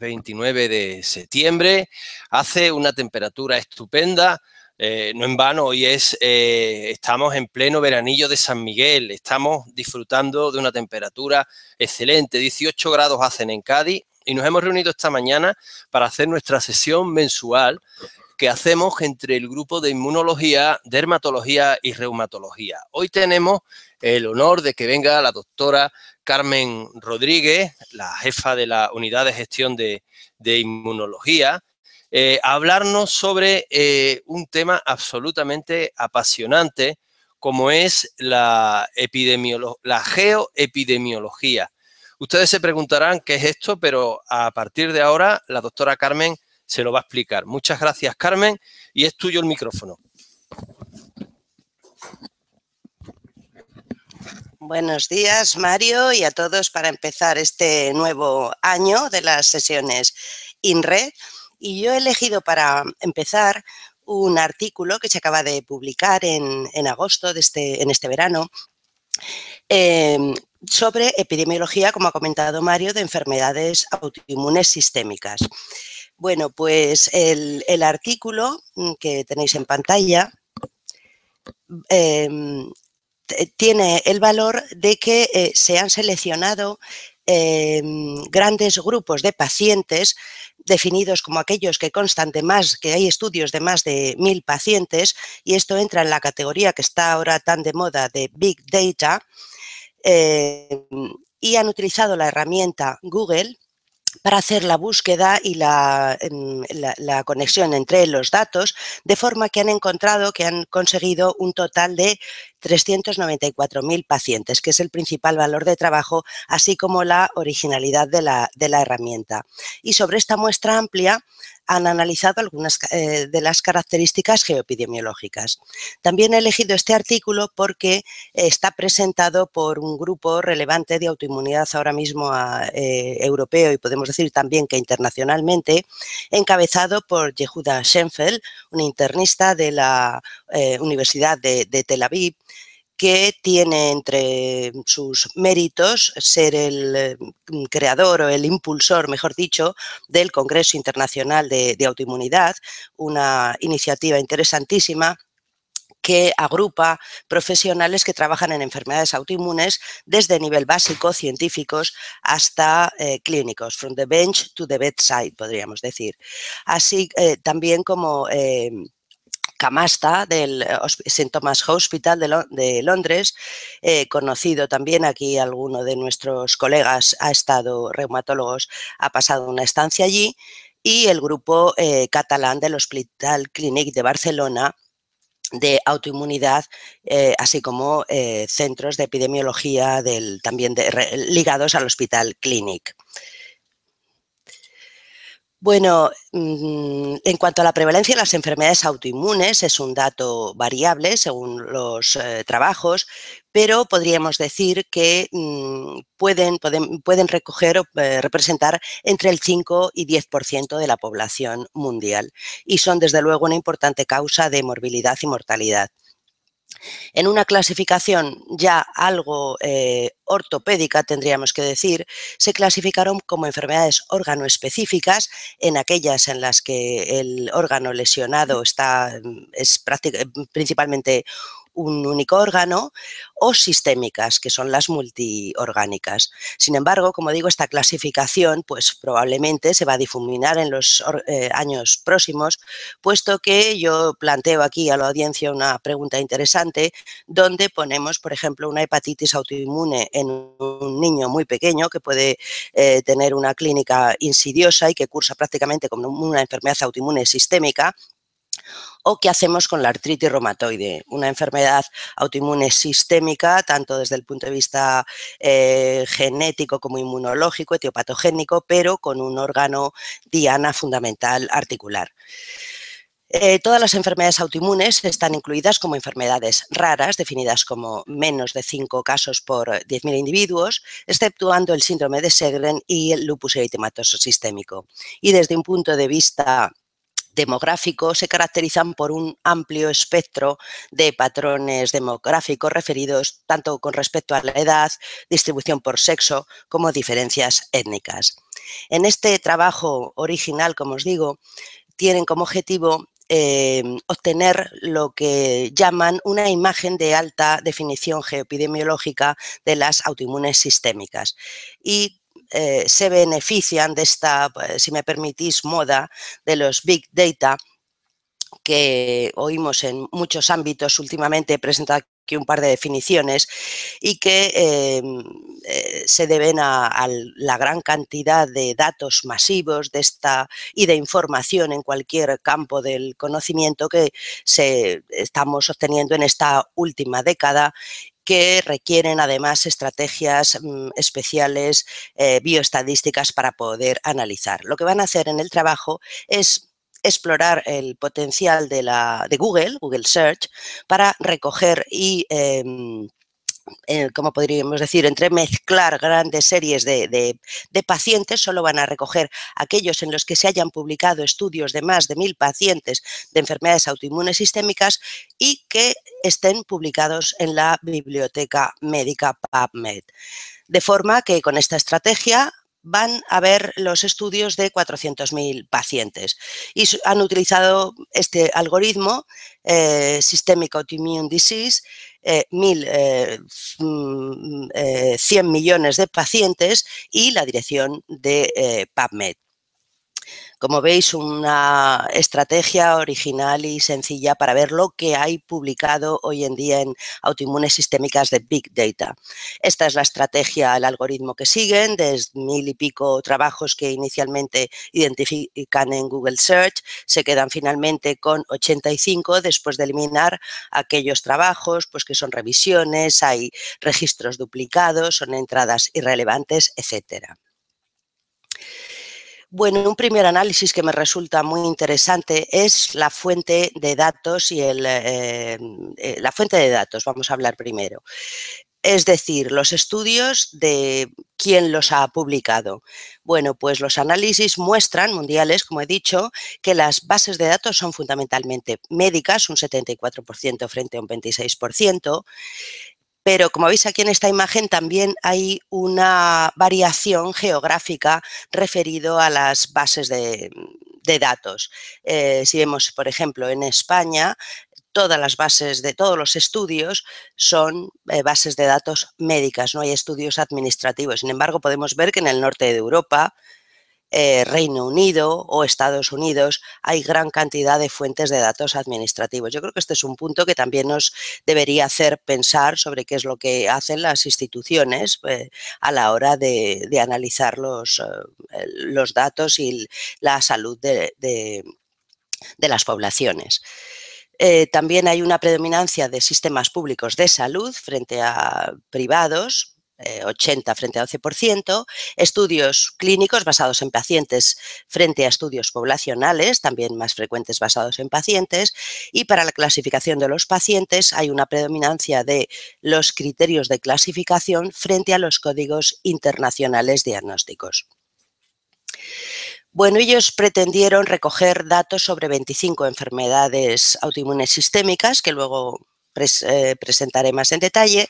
29 de septiembre. Hace una temperatura estupenda. Eh, no en vano, hoy es, eh, estamos en pleno veranillo de San Miguel, estamos disfrutando de una temperatura excelente, 18 grados hacen en Cádiz y nos hemos reunido esta mañana para hacer nuestra sesión mensual que hacemos entre el grupo de inmunología, dermatología y reumatología. Hoy tenemos el honor de que venga la doctora Carmen Rodríguez, la jefa de la unidad de gestión de, inmunología, eh, hablarnos sobre eh, un tema absolutamente apasionante como es la, la geoepidemiología. Ustedes se preguntarán qué es esto, pero a partir de ahora la doctora Carmen se lo va a explicar. Muchas gracias, Carmen, y es tuyo el micrófono. Buenos días, Mario, y a todos para empezar este nuevo año de las sesiones INRE. Y yo he elegido para empezar un artículo que se acaba de publicar en, agosto de este, en este verano em, sobre epidemiología, como ha comentado Mario, de enfermedades autoinmunes sistémicas. Bueno, pues el, artículo mm, que tenéis en pantalla em, tiene el valor de que eh, se han seleccionado em, grandes grupos de pacientes definidos como aquellos que constan de más, que hay estudios de más de mil pacientes, y esto entra en la categoría que está ahora tan de moda de Big Data, em, y han utilizado la herramienta Google para hacer la búsqueda y em, la, conexión entre los datos, de forma que han encontrado que han conseguido un total de 394.000 pacientes, que es el principal valor de trabajo, así como la originalidad de la, de la herramienta. Y sobre esta muestra amplia han analizado algunas eh, de las características geoepidemiológicas. También he elegido este artículo porque está presentado por un grupo relevante de autoinmunidad ahora mismo ah, eh, europeo y podemos decir también que internacionalmente, encabezado por Yehuda Schenfeld, un internista de la eh, Universidad de, de Tel Aviv, que tiene entre sus méritos ser el eh, mm, creador o el impulsor, mejor dicho, del Congreso Internacional de, Autoinmunidad, una iniciativa interesantísima que agrupa profesionales que trabajan en enfermedades autoinmunes desde nivel básico, científicos, hasta eh, clínicos, from the bench to the bedside, podríamos decir. Así eh, también como... Camasta del eh, St. Thomas Hospital de, Londres, conocido también aquí alguno de nuestros colegas ha estado, reumatólogos, ha pasado una estancia allí, y el grupo eh, catalán del Hospital Clínic de Barcelona de autoinmunidad, eh, así como centros de epidemiología del, también ligados al Hospital Clínic. Bueno, mm, en cuanto a la prevalencia de las enfermedades autoinmunes, es un dato variable según los eh, trabajos, pero podríamos decir que mm, pueden, recoger o eh, representar entre el 5 y 10% de la población mundial y son desde luego una importante causa de morbilidad y mortalidad. En una clasificación ya algo eh, ortopédica, tendríamos que decir, se clasificaron como enfermedades específicas, en aquellas en las que el órgano lesionado está, mm, es prácticamente eh, un único órgano, o sistémicas, que son las multiorgánicas. Sin embargo, como digo, esta clasificación pues, probablemente se va a difuminar en los eh, años próximos, puesto que yo planteo aquí a la audiencia una pregunta interesante, donde ponemos, por ejemplo, una hepatitis autoinmune en un niño muy pequeño que puede eh, tener una clínica insidiosa y que cursa prácticamente como una enfermedad autoinmune sistémica, o qué hacemos con la artritis reumatoide, una enfermedad autoinmune sistémica, tanto desde el punto de vista eh, genético como inmunológico, etiopatogénico, pero con un órgano diana fundamental articular. Eh, todas las enfermedades autoinmunes están incluidas como enfermedades raras, definidas como menos de 5 casos por 10.000 individuos, exceptuando el síndrome de Segren y el lupus eritematoso sistémico. Y desde un punto de vista Demográficos se caracterizan por un amplio espectro de patrones demográficos referidos tanto con respecto a la edad, distribución por sexo, como diferencias étnicas. En este trabajo original, como os digo, tienen como objetivo eh, obtener lo que llaman una imagen de alta definición geoepidemiológica de las autoinmunes sistémicas y eh, se benefician de esta, pues, si me permitís, moda de los big data que oímos en muchos ámbitos últimamente, he presentado aquí un par de definiciones y que em, eh, se deben a, la gran cantidad de datos masivos de esta, y de información en cualquier campo del conocimiento que se, estamos obteniendo en esta última década que requieren además estrategias mm, especiales eh, bioestadísticas para poder analizar. Lo que van a hacer en el trabajo es explorar el potencial de, la, de Google, Google Search, para recoger y... Em, eh, como podríamos decir?, entre mezclar grandes series de, de, pacientes, solo van a recoger aquellos en los que se hayan publicado estudios de más de mil pacientes de enfermedades autoinmunes sistémicas y que estén publicados en la biblioteca médica PubMed. De forma que con esta estrategia van a ver los estudios de 400.000 pacientes y han utilizado este algoritmo eh, Systemic Autoimmune Disease, 100 eh, eh, mm, millones de pacientes y la dirección de PubMed. Como veis, una estrategia original y sencilla para ver lo que hay publicado hoy en día en autoinmunes sistémicas de Big Data. Esta es la estrategia, el algoritmo que siguen, De mil y pico trabajos que inicialmente identifican en Google Search, se quedan finalmente con 85 después de eliminar aquellos trabajos pues, que son revisiones, hay registros duplicados, son entradas irrelevantes, etcétera. Bueno, un primer análisis que me resulta muy interesante es la fuente de datos y el, eh, eh, la fuente de datos, vamos a hablar primero. Es decir, los estudios de quién los ha publicado. Bueno, pues los análisis muestran, mundiales, como he dicho, que las bases de datos son fundamentalmente médicas, un 74% frente a un 26% pero como veis aquí en esta imagen también hay una variación geográfica referido a las bases de, datos. Eh, si vemos, por ejemplo, en España, todas las bases de todos los estudios son eh, bases de datos médicas, no hay estudios administrativos. Sin embargo, podemos ver que en el norte de Europa, eh, Reino Unido o Estados Unidos, hay gran cantidad de fuentes de datos administrativos. Yo creo que este es un punto que también nos debería hacer pensar sobre qué es lo que hacen las instituciones eh, a la hora de, analizar eh, los, datos y la salud de las poblaciones. también hay una predominancia de sistemas públicos de salud frente a privados, 80 eh, frente a 11%, estudios clínicos basados en pacientes frente a estudios poblacionales, también más frecuentes basados en pacientes, y para la clasificación de los pacientes hay una predominancia de los criterios de clasificación frente a los códigos internacionales diagnósticos. Bueno, ellos pretendieron recoger datos sobre 25 enfermedades autoinmunes sistémicas, que luego eh, presentaré más en detalle,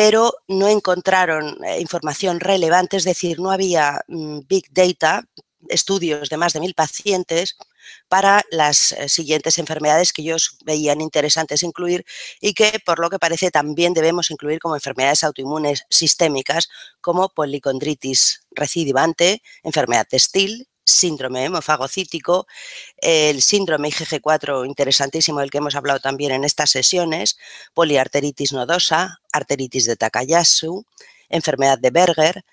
pero no encontraron eh, información relevante, es decir, no había mm, big data, estudios de más de mil pacientes para las eh, siguientes enfermedades que ellos veían interesantes incluir y que, por lo que parece, también debemos incluir como enfermedades autoinmunes sistémicas como policondritis recidivante, enfermedad textil, síndrome ¿eh? hemofagocítico, el síndrome IgG4 interesantísimo del que hemos hablado también en estas sesiones, poliarteritis nodosa, arteritis de Takayasu, enfermedad de Berger,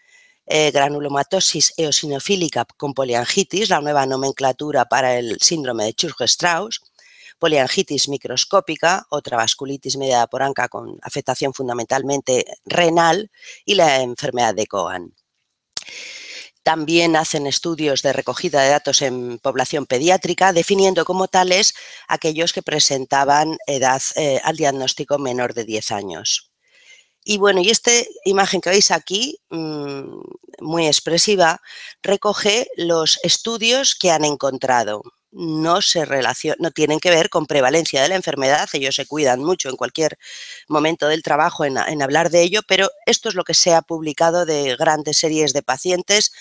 eh, granulomatosis eosinofílica con poliangitis, la nueva nomenclatura para el síndrome de Churg-Strauss, poliangitis microscópica, otra vasculitis mediada por anca con afectación fundamentalmente renal y la enfermedad de Cohen. También hacen estudios de recogida de datos en población pediátrica, definiendo como tales aquellos que presentaban edad eh, al diagnóstico menor de 10 años. Y bueno, y esta imagen que veis aquí, mm, muy expresiva, recoge los estudios que han encontrado no se no tienen que ver con prevalencia de la enfermedad, ellos se cuidan mucho en cualquier momento del trabajo en, hablar de ello, pero esto es lo que se ha publicado de grandes series de pacientes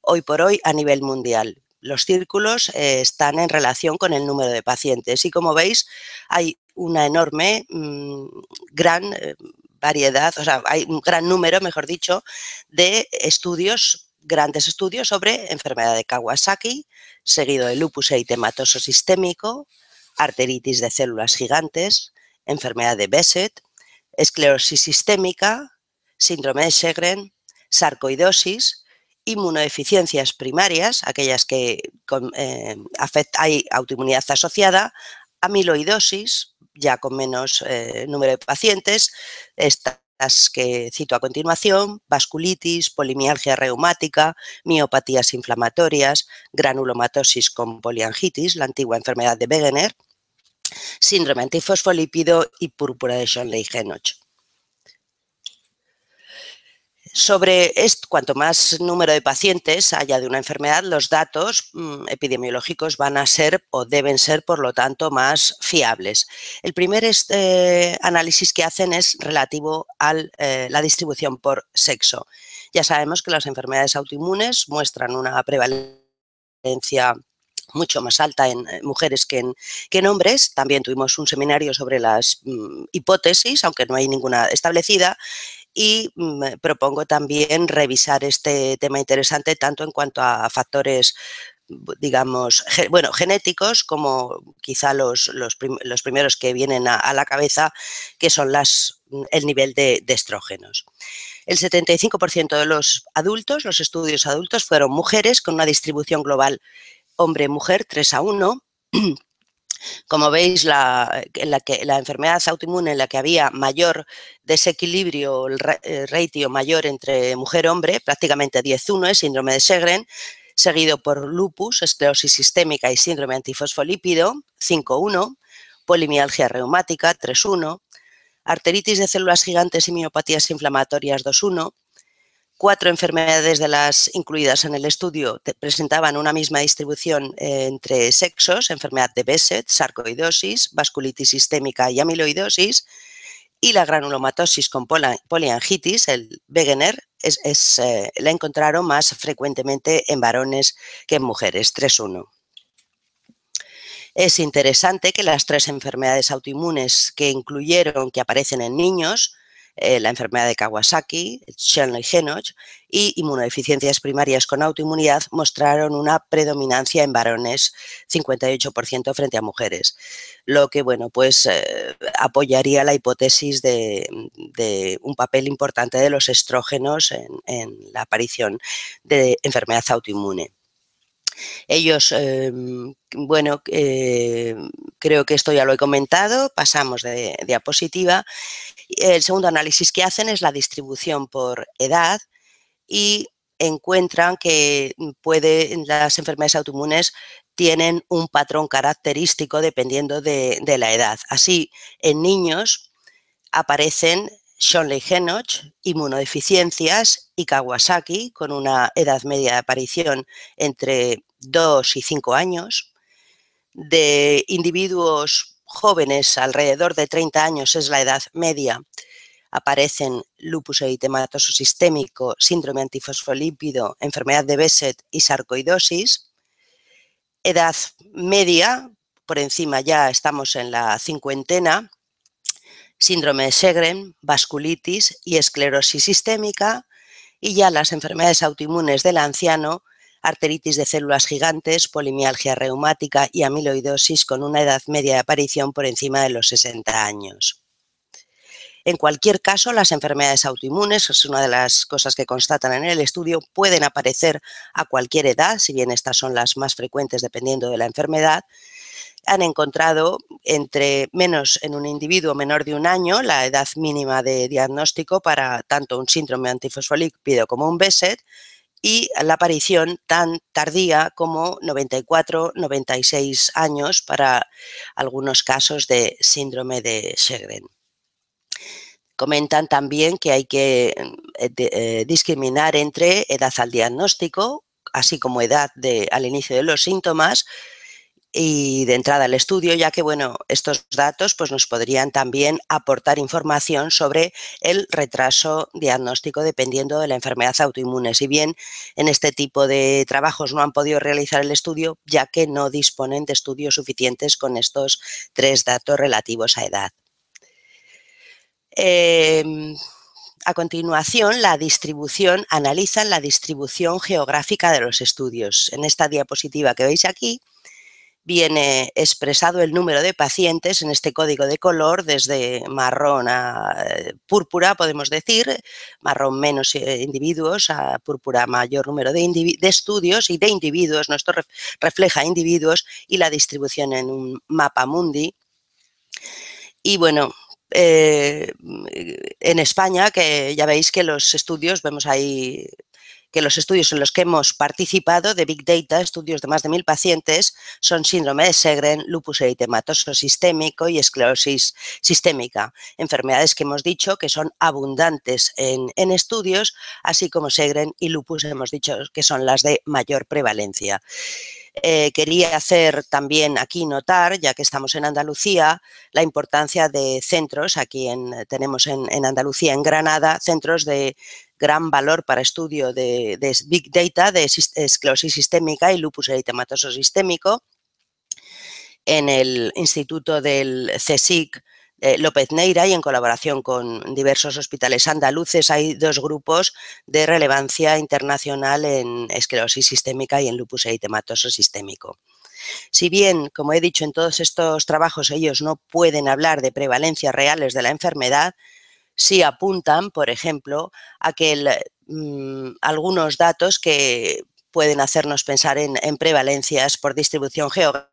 hoy por hoy a nivel mundial. Los círculos eh, están en relación con el número de pacientes y como veis hay una enorme, mm, gran eh, variedad, o sea, hay un gran número, mejor dicho, de estudios grandes estudios sobre enfermedad de Kawasaki, seguido de lupus eritematoso sistémico, arteritis de células gigantes, enfermedad de Besset, esclerosis sistémica, síndrome de Sjögren, sarcoidosis, inmunodeficiencias primarias, aquellas que eh, hay autoinmunidad asociada, amiloidosis, ya con menos eh, número de pacientes, está las que cito a continuación, vasculitis, polimialgia reumática, miopatías inflamatorias, granulomatosis con poliangitis, la antigua enfermedad de Wegener, síndrome antifosfolípido y púrpura de schönlein henoch sobre esto, cuanto más número de pacientes haya de una enfermedad, los datos mm, epidemiológicos van a ser o deben ser, por lo tanto, más fiables. El primer este, análisis que hacen es relativo a eh, la distribución por sexo. Ya sabemos que las enfermedades autoinmunes muestran una prevalencia mucho más alta en eh, mujeres que en, hombres. También tuvimos un seminario sobre las mm, hipótesis, aunque no hay ninguna establecida, y propongo también revisar este tema interesante tanto en cuanto a factores digamos, bueno, genéticos, como quizá los, los, primeros que vienen a, la cabeza, que son las, mm, el nivel de, de estrógenos. El 75% de los adultos, los estudios adultos, fueron mujeres con una distribución global hombre-mujer 3 a 1. Como veis, la, eh, la, enfermedad autoinmune en la que había mayor desequilibrio, el eh, ratio mayor entre mujer-hombre, prácticamente 10-1, es ¿eh? síndrome de Segren, seguido por lupus, esclerosis sistémica y síndrome antifosfolípido, 5-1, polimialgia reumática, 3-1, arteritis de células gigantes y miopatías inflamatorias, 2-1, cuatro enfermedades de las incluidas en el estudio presentaban una misma distribución eh, entre sexos, enfermedad de Besset, sarcoidosis, vasculitis sistémica y amiloidosis, y la granulomatosis con poliangitis, el Wegener, es, eh, la encontraron más frecuentemente en varones que en mujeres, 3-1. Es interesante que las tres enfermedades autoinmunes que incluyeron, que aparecen en niños, eh, la enfermedad de Kawasaki, y henoch y inmunodeficiencias primarias con autoinmunidad mostraron una predominancia en varones, 58% frente a mujeres, lo que bueno, pues eh, apoyaría la hipótesis de, un papel importante de los estrógenos en, la aparición de enfermedad autoinmune. Ellos, em, bueno, eh, creo que esto ya lo he comentado, pasamos de diapositiva. El segundo análisis que hacen es la distribución por edad y encuentran que mm, las enfermedades autoinmunes tienen un patrón característico dependiendo de, la edad. Así, en niños aparecen Shonley henoch inmunodeficiencias y Kawasaki, con una edad media de aparición entre 2 y 5 años, de individuos jóvenes, alrededor de 30 años es la edad media. Aparecen lupus eritematoso sistémico, síndrome antifosfolípido, enfermedad de Besset y sarcoidosis. Edad media, por encima ya estamos en la cincuentena, síndrome de Segren, vasculitis y esclerosis sistémica. Y ya las enfermedades autoinmunes del anciano arteritis de células gigantes, polimialgia reumática y amiloidosis con una edad media de aparición por encima de los 60 años. En cualquier caso, las enfermedades autoinmunes, es una de las cosas que constatan en el estudio, pueden aparecer a cualquier edad, si bien estas son las más frecuentes dependiendo de la enfermedad. Han encontrado entre menos en un individuo menor de un año la edad mínima de diagnóstico para tanto un síndrome antifosfolípido como un BESET y la aparición tan tardía como 94, 96 años para algunos casos de síndrome de Sjögren. Comentan también que hay que eh, eh, discriminar entre edad al diagnóstico, así como edad al inicio de los síntomas, y de entrada al estudio, ya que bueno, estos datos pues, nos podrían también aportar información sobre el retraso diagnóstico dependiendo de la enfermedad autoinmune. Si bien en este tipo de trabajos no han podido realizar el estudio, ya que no disponen de estudios suficientes con estos tres datos relativos a edad. Em, a continuación, la distribución, analizan la distribución geográfica de los estudios. En esta diapositiva que veis aquí, viene expresado el número de pacientes en este código de color, desde marrón a eh, púrpura, podemos decir, marrón menos eh, individuos a púrpura mayor número de, estudios y de individuos, esto refleja individuos y la distribución en un mapa mundi. Y bueno, eh, en España, que ya veis que los estudios, vemos ahí que los estudios en los que hemos participado de Big Data, estudios de más de mil pacientes, son síndrome de Segren, lupus eritematoso sistémico y esclerosis sistémica, enfermedades que hemos dicho que son abundantes en, estudios, así como Segren y lupus hemos dicho que son las de mayor prevalencia. Eh, quería hacer también aquí notar, ya que estamos en Andalucía, la importancia de centros, aquí tenemos en Andalucía, en Granada, centros de, gran valor para estudio de, Big Data, de esclerosis sistémica y lupus eritematoso sistémico, en el Instituto del CSIC eh, López Neira y en colaboración con diversos hospitales andaluces hay dos grupos de relevancia internacional en esclerosis sistémica y en lupus eritematoso sistémico. Si bien, como he dicho, en todos estos trabajos ellos no pueden hablar de prevalencias reales de la enfermedad, sí apuntan, por ejemplo, a que mm, algunos datos que pueden hacernos pensar en, prevalencias por distribución geográfica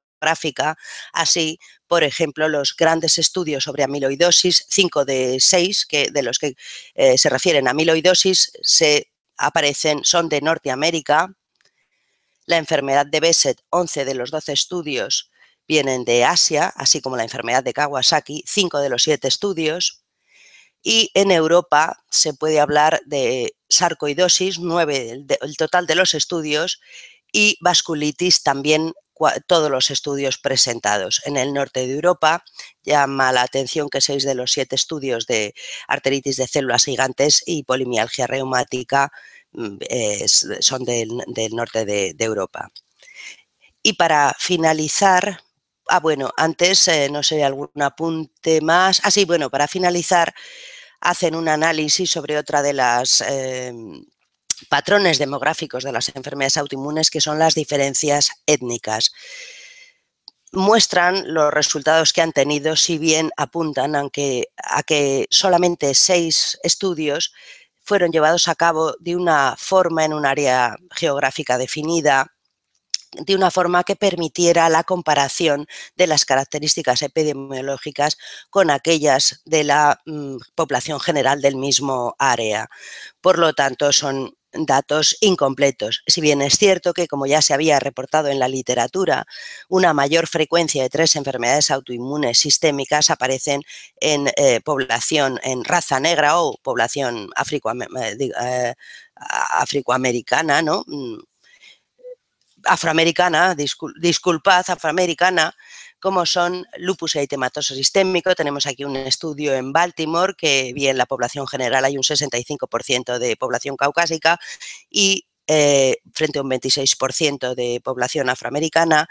Así, por ejemplo, los grandes estudios sobre amiloidosis, 5 de 6, de los que eh, se refieren a amiloidosis, se aparecen, son de Norteamérica. La enfermedad de Besset, 11 de los 12 estudios vienen de Asia, así como la enfermedad de Kawasaki, 5 de los 7 estudios y en Europa se puede hablar de sarcoidosis, 9 el total de los estudios, y vasculitis también todos los estudios presentados. En el norte de Europa llama la atención que seis de los siete estudios de arteritis de células gigantes y polimialgia reumática mm, son del, norte de, Europa. Y para finalizar, ah bueno, antes eh, no sé, algún apunte más. Ah sí, bueno, para finalizar hacen un análisis sobre otra de las em, patrones demográficos de las enfermedades autoinmunes, que son las diferencias étnicas. Muestran los resultados que han tenido, si bien apuntan a que solamente seis estudios fueron llevados a cabo de una forma en un área geográfica definida, de una forma que permitiera la comparación de las características epidemiológicas con aquellas de la mm, población general del mismo área. Por lo tanto, son datos incompletos. Si bien es cierto que, como ya se había reportado en la literatura, una mayor frecuencia de tres enfermedades autoinmunes sistémicas aparecen en eh, población, en raza negra o población afroamericana, eh, eh, ¿no? Mm, afroamericana, disculpad, afroamericana, como son lupus eitematoso sistémico. Tenemos aquí un estudio en Baltimore que vi en la población general hay un 65% de población caucásica y eh, frente a un 26% de población afroamericana.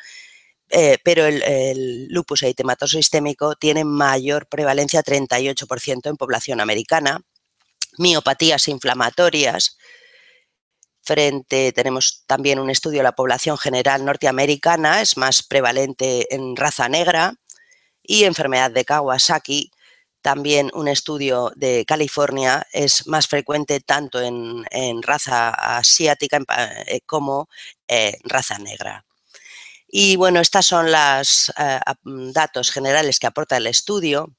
Eh, pero el, el, lupus eitematoso sistémico tiene mayor prevalencia, 38% en población americana, miopatías inflamatorias, frente, tenemos también un estudio de la población general norteamericana, es más prevalente en raza negra, y enfermedad de Kawasaki, también un estudio de California, es más frecuente tanto en, raza asiática eh, como en raza negra. Y bueno, estos son los eh, datos generales que aporta el estudio.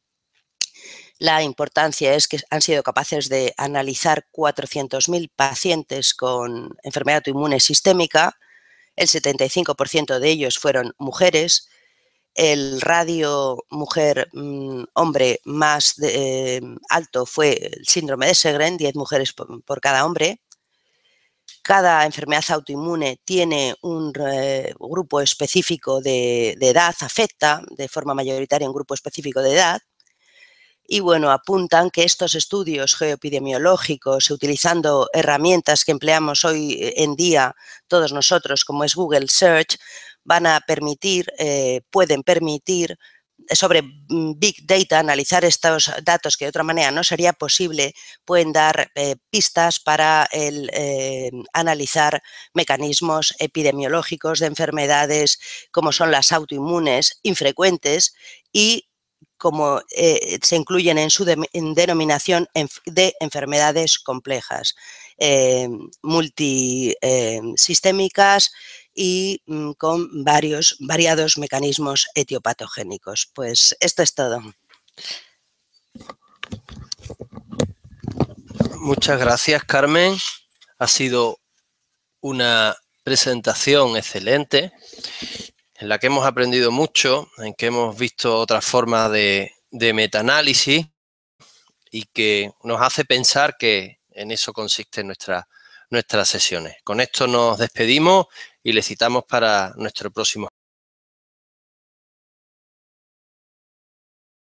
La importancia es que han sido capaces de analizar 400.000 pacientes con enfermedad autoinmune sistémica, el 75% de ellos fueron mujeres, el radio mujer-hombre mm, más em, alto fue el síndrome de Segren, 10 mujeres por, cada hombre. Cada enfermedad autoinmune tiene un eh, grupo específico de, de edad, afecta de forma mayoritaria un grupo específico de edad. Y bueno, apuntan que estos estudios geoepidemiológicos, utilizando herramientas que empleamos hoy eh, en día todos nosotros, como es Google Search, van a permitir, eh, pueden permitir eh, sobre mm, Big Data, analizar estos datos que de otra manera no sería posible, pueden dar pistas para el, em, analizar mecanismos epidemiológicos de enfermedades como son las autoinmunes infrecuentes y como eh, se incluyen en su denominación de enfermedades complejas, eh, multisistémicas eh, y mm, con varios, variados mecanismos etiopatogénicos. Pues esto es todo. Muchas gracias, Carmen. Ha sido una presentación excelente en la que hemos aprendido mucho, en que hemos visto otras formas de, de metaanálisis y que nos hace pensar que en eso consisten nuestras sesiones. Con esto nos despedimos y le citamos para nuestro próximo.